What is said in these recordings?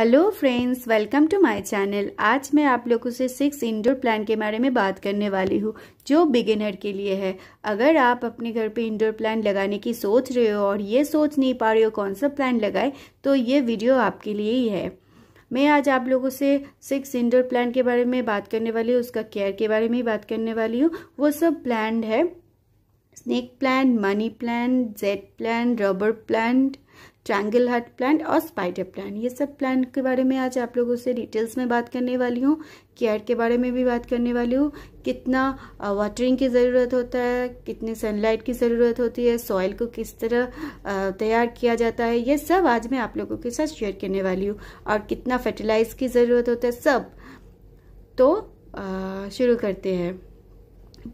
hello friends welcome to my channel आज मैं आप लोगों से सिक्स इंडोर प्लांट के बारे में बात करने वाली हूँ जो बिगिनर के लिए है अगर आप अपने घर पे इंडोर प्लांट लगाने की सोच रहे हो और ये सोच नहीं पा रहे हो कौन सा प्लांट लगाए तो ये वीडियो आपके लिए ही है मैं आज आप लोगों से सिक्स इंडोर प्लांट के बारे में बात करने वाली हूँ उसका केयर के बारे में बात करने वाली हूँ वो सब प्लांट है snake plant money plant jade plant rubber plant triangle hut plant और स्पाइडर प्लांट ये सब प्लांट के बारे में आज आप लोगों से डिटेल्स में बात करने वाली हूँ केयर के बारे में भी बात करने वाली हूँ कितना वाटरिंग uh, की ज़रूरत होता है कितने सनलाइट की ज़रूरत होती है सॉइल को किस तरह uh, तैयार किया जाता है ये सब आज मैं आप लोगों के साथ शेयर करने वाली हूँ और कितना फर्टिलाइज की ज़रूरत होता है सब तो uh, शुरू करते हैं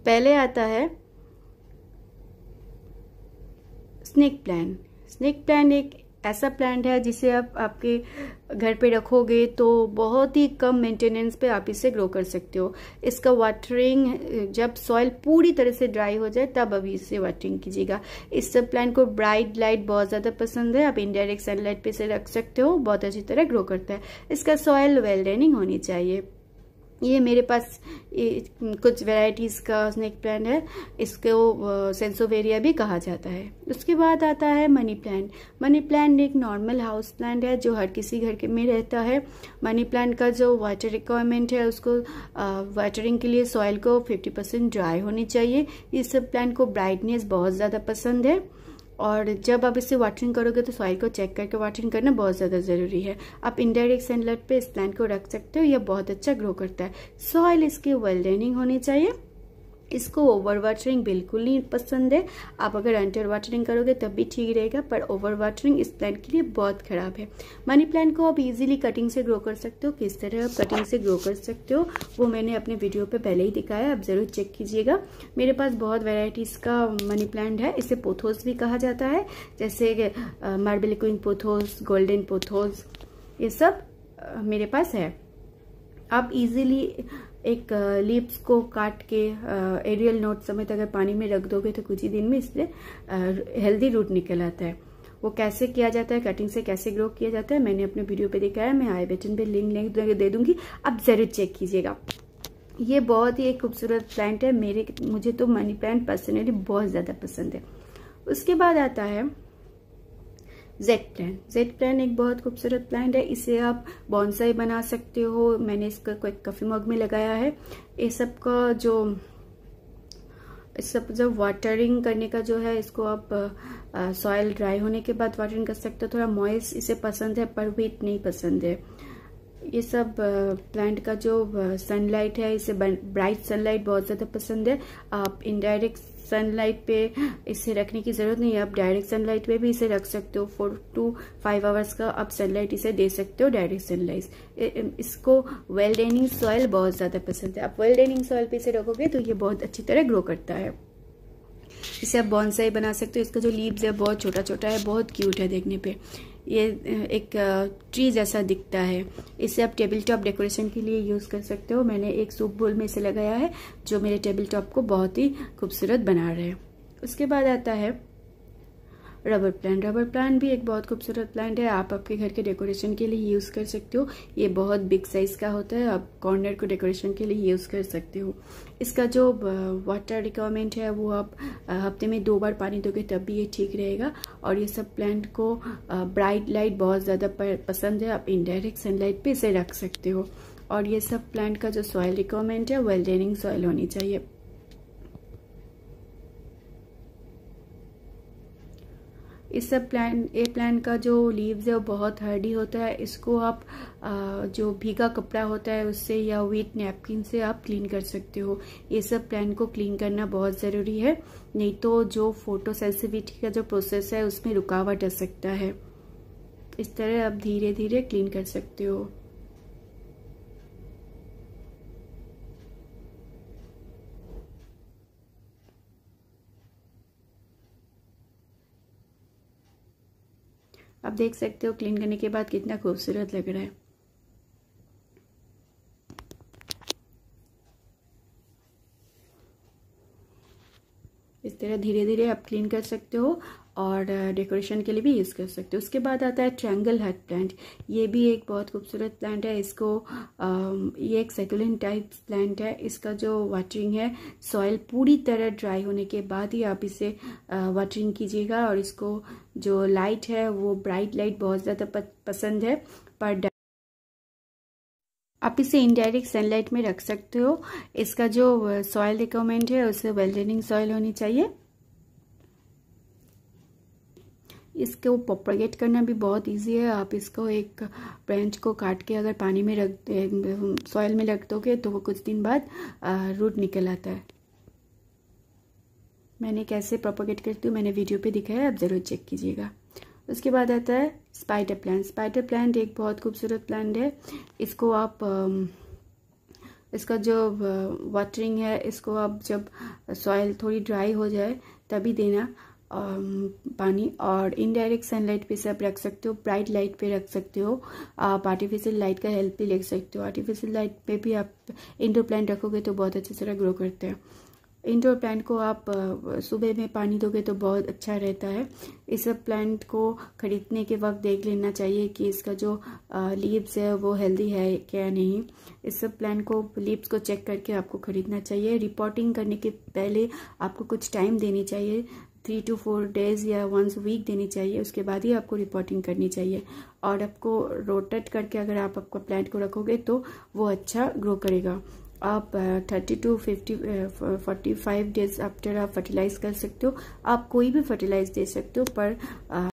पहले आता है स्नेक प्लान स्नेक प्लान एक ऐसा प्लांट है जिसे आप आपके घर पे रखोगे तो बहुत ही कम मेंटेनेंस पे आप इसे ग्रो कर सकते हो इसका वाटरिंग जब सॉइल पूरी तरह से ड्राई हो जाए तब अभी इसे वाटरिंग कीजिएगा इस सब प्लांट को ब्राइट लाइट बहुत ज़्यादा पसंद है आप इनडायरेक्ट सनलाइट पे इसे रख सकते हो बहुत अच्छी तरह ग्रो करता है इसका सॉइल वेल ड्रेनिंग होनी चाहिए ये मेरे पास कुछ वैरायटीज़ का स्नैक प्लांट है इसको सेंसोवेरिया भी कहा जाता है उसके बाद आता है मनी प्लांट मनी प्लांट एक नॉर्मल हाउस प्लांट है जो हर किसी घर के में रहता है मनी प्लांट का जो वाटर रिक्वायरमेंट है उसको वाटरिंग के लिए सॉइल को 50 परसेंट ड्राई होनी चाहिए इस सब प्लांट को ब्राइटनेस बहुत ज़्यादा पसंद है और जब आप इसे वाटरिंग करोगे तो सॉइल को चेक करके वाटरिंग करना बहुत ज़्यादा ज़रूरी है आप इनडायरेक्ट सनलाइट पे इस प्लांट को रख सकते हो यह बहुत अच्छा ग्रो करता है सॉइल इसकी वेल ड्रेनिंग होनी चाहिए इसको ओवर वाटरिंग बिल्कुल नहीं पसंद है आप अगर अंडर वाटरिंग करोगे तब भी ठीक रहेगा पर ओवर वाटरिंग इस प्लांट के लिए बहुत ख़राब है मनी प्लांट को आप इजीली कटिंग से ग्रो कर सकते हो किस तरह आप कटिंग से ग्रो कर सकते हो वो मैंने अपने वीडियो पे पहले ही दिखाया आप ज़रूर चेक कीजिएगा मेरे पास बहुत वेराइटीज़ का मनी प्लांट है इसे पोथोस भी कहा जाता है जैसे marble queen pothos golden pothos ये सब मेरे पास है आप इजीली एक लिप्स uh, को काट के एरियल uh, नोट समेत अगर पानी में रख दोगे तो कुछ ही दिन में इससे हेल्दी uh, रूट निकल आता है वो कैसे किया जाता है कटिंग से कैसे ग्रो किया जाता है मैंने अपने वीडियो पे दिखाया मैं आई बटन पे लिंक लिंक दे दूंगी आप ज़रूर चेक कीजिएगा ये बहुत ही एक खूबसूरत प्लांट है मेरे मुझे तो मनी प्लांट पर्सनली बहुत ज़्यादा पसंद है उसके बाद आता है जेड प्लान जेड प्लान एक बहुत खूबसूरत प्लांट है इसे आप बॉन्साई बना सकते हो मैंने इसका कोई कफी मग में लगाया है ये सब का जो सब जब वाटरिंग करने का जो है इसको आप सॉयल ड्राई होने के बाद वाटरिंग कर सकते हो थोड़ा मॉइस इसे पसंद है पर वीट नहीं पसंद है ये सब प्लांट का जो सनलाइट है इसे ब्राइट सनलाइट बहुत ज़्यादा पसंद है आप इनडायरेक्ट सनलाइट पे इसे रखने की ज़रूरत नहीं है आप डायरेक्ट सनलाइट पे भी इसे रख सकते हो फोर टू फाइव आवर्स का आप सनलाइट इसे दे सकते हो डायरेक्ट सनलाइट इसको वेल ड्रेनिंग सॉयल बहुत ज़्यादा पसंद है आप वेल ड्रेनिंग सॉइल पे इसे रखोगे तो ये बहुत अच्छी तरह ग्रो करता है इसे आप बॉन्साई बना सकते हो इसका जो लीव्स है बहुत छोटा छोटा है बहुत क्यूट है देखने पे ये एक ट्री जैसा दिखता है इसे आप टेबल टॉप डेकोरेशन के लिए यूज़ कर सकते हो मैंने एक सूप बोल में इसे लगाया है जो मेरे टेबल टॉप को बहुत ही खूबसूरत बना रहे हैं उसके बाद आता है रबर प्लांट रबर प्लांट भी एक बहुत खूबसूरत प्लांट है आप आपके घर के डेकोरेशन के लिए यूज़ कर सकते हो ये बहुत बिग साइज़ का होता है आप कॉर्नर को डेकोरेशन के लिए यूज़ कर सकते हो इसका जो वाटर रिक्वायरमेंट है वो आप हफ्ते में दो बार पानी दोगे तब भी ये ठीक रहेगा और ये सब प्लांट को ब्राइट लाइट बहुत ज़्यादा पसंद है आप इनडायरेक्ट सनलाइट पे इसे रख सकते हो और ये सब प्लांट का जो सॉइल रिक्वायरमेंट है वेल ड्रेनिंग सॉइल होनी चाहिए इस प्लान ए प्लान का जो लीव्स है वो बहुत हर्डी होता है इसको आप जो भीगा कपड़ा होता है उससे या वीट नैपकिन से आप क्लीन कर सकते हो ये सब प्लान को क्लीन करना बहुत ज़रूरी है नहीं तो जो फोटो सेंसिटिविटी का जो प्रोसेस है उसमें रुकावट आ सकता है इस तरह आप धीरे धीरे क्लीन कर सकते हो आप देख सकते हो क्लीन करने के बाद कितना खूबसूरत लग रहा है इस तरह धीरे धीरे आप क्लीन कर सकते हो और डेकोरेशन के लिए भी यूज़ कर सकते हो उसके बाद आता है ट्रैंगल हट प्लांट ये भी एक बहुत खूबसूरत प्लांट है इसको आ, ये एक सेकुलन टाइप प्लांट है इसका जो वाटरिंग है सॉइल पूरी तरह ड्राई होने के बाद ही आप इसे वाटरिंग कीजिएगा और इसको जो लाइट है वो ब्राइट लाइट बहुत ज़्यादा पसंद है पर आप इसे इनडायरेक्ट सनलाइट में रख सकते हो इसका जो सॉयल रिकमेंड है उसे वेल्डनिंग सॉइल सॉयल होनी चाहिए इसको प्रोपगेट करना भी बहुत इजी है आप इसको एक ब्रांच को काट के अगर पानी में रख सॉइल में रख दोगे तो वो कुछ दिन बाद रूट निकल आता है मैंने कैसे प्रोपोगेट करती हूँ मैंने वीडियो पे दिखाया है आप ज़रूर चेक कीजिएगा उसके बाद आता है स्पाइडर प्लांट स्पाइडर प्लांट एक बहुत खूबसूरत प्लांट है इसको आप इसका जो वाटरिंग है इसको आप जब सॉइल थोड़ी ड्राई हो जाए तभी देना पानी और इनडायरेक्ट सनलाइट पे से आप रख सकते हो ब्राइट लाइट पे रख सकते हो आप आर्टिफिशियल लाइट का हेल्प भी ले सकते हो आर्टिफिशियल लाइट पे भी आप इंडोर प्लांट रखोगे तो बहुत अच्छे तरह ग्रो करते हैं इंडोर प्लांट को आप सुबह में पानी दोगे तो बहुत अच्छा रहता है इस सब प्लांट को ख़रीदने के वक्त देख लेना चाहिए कि इसका जो लीव्स है वो हेल्दी है क्या नहीं इस सब प्लांट को लीव्स को चेक करके आपको ख़रीदना चाहिए रिपोर्टिंग करने के पहले आपको कुछ टाइम देनी चाहिए थ्री टू फोर डेज या वंस वीक देनी चाहिए उसके बाद ही आपको रिपोर्टिंग करनी चाहिए और आपको रोटेट करके अगर आप आपका प्लांट को रखोगे तो वो अच्छा ग्रो करेगा आप thirty to fifty forty five days after आप फर्टिलाइज कर सकते हो आप कोई भी फर्टिलाइज दे सकते हो पर